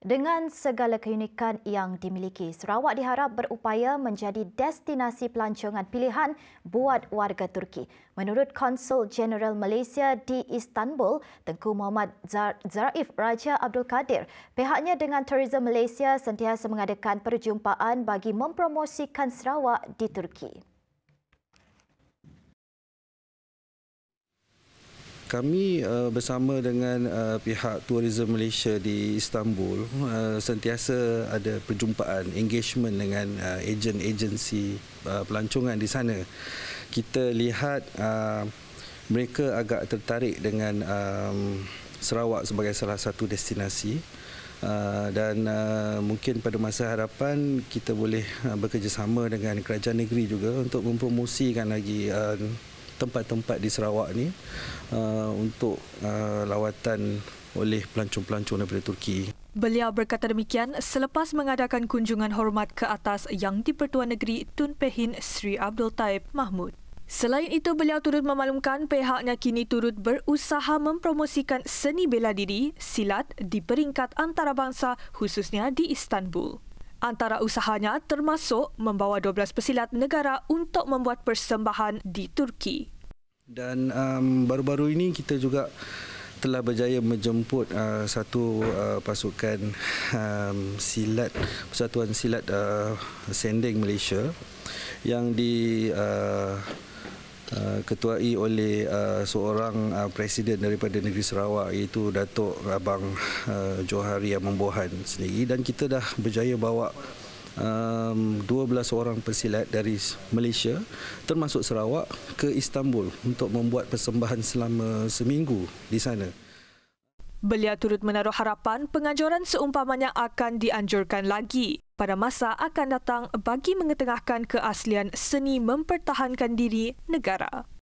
Dengan segala keunikan yang dimiliki, Sarawak diharap berupaya menjadi destinasi pelancongan pilihan buat warga Turki. Menurut Konsul General Malaysia di Istanbul, Tengku Muhammad Zaraif Raja Abdul Kadir, pihaknya dengan Tourism Malaysia sentiasa mengadakan perjumpaan bagi mempromosikan Sarawak di Turki. kami uh, bersama dengan uh, pihak tourism Malaysia di Istanbul uh, sentiasa ada perjumpaan engagement dengan uh, ejen agensi uh, pelancongan di sana kita lihat uh, mereka agak tertarik dengan um, Sarawak sebagai salah satu destinasi Uh, dan uh, mungkin pada masa harapan kita boleh uh, bekerjasama dengan kerajaan negeri juga untuk mempromosikan lagi uh, tempat-tempat di Sarawak ni uh, untuk uh, lawatan oleh pelancong-pelancong daripada Turki. Beliau berkata demikian selepas mengadakan kunjungan hormat ke atas yang di-Pertuan Negeri Tun Pehin Sri Abdul Taib Mahmud. Selain itu, beliau turut memaklumkan pihaknya kini turut berusaha mempromosikan seni bela diri, silat di peringkat antarabangsa khususnya di Istanbul. Antara usahanya termasuk membawa 12 pesilat negara untuk membuat persembahan di Turki. Dan um, baru-baru ini kita juga telah berjaya menjemput uh, satu uh, pasukan um, silat persatuan silat uh, Sending Malaysia yang di uh, Uh, ketuai oleh uh, seorang uh, presiden daripada negeri Sarawak iaitu Datuk Abang uh, Johari Amambohan sendiri dan kita dah berjaya bawa 12 orang pesilat dari Malaysia termasuk Sarawak ke Istanbul untuk membuat persembahan selama seminggu di sana. Beliau turut menaruh harapan penganjuran seumpamanya akan dianjurkan lagi pada masa akan datang bagi mengetengahkan keaslian seni mempertahankan diri negara.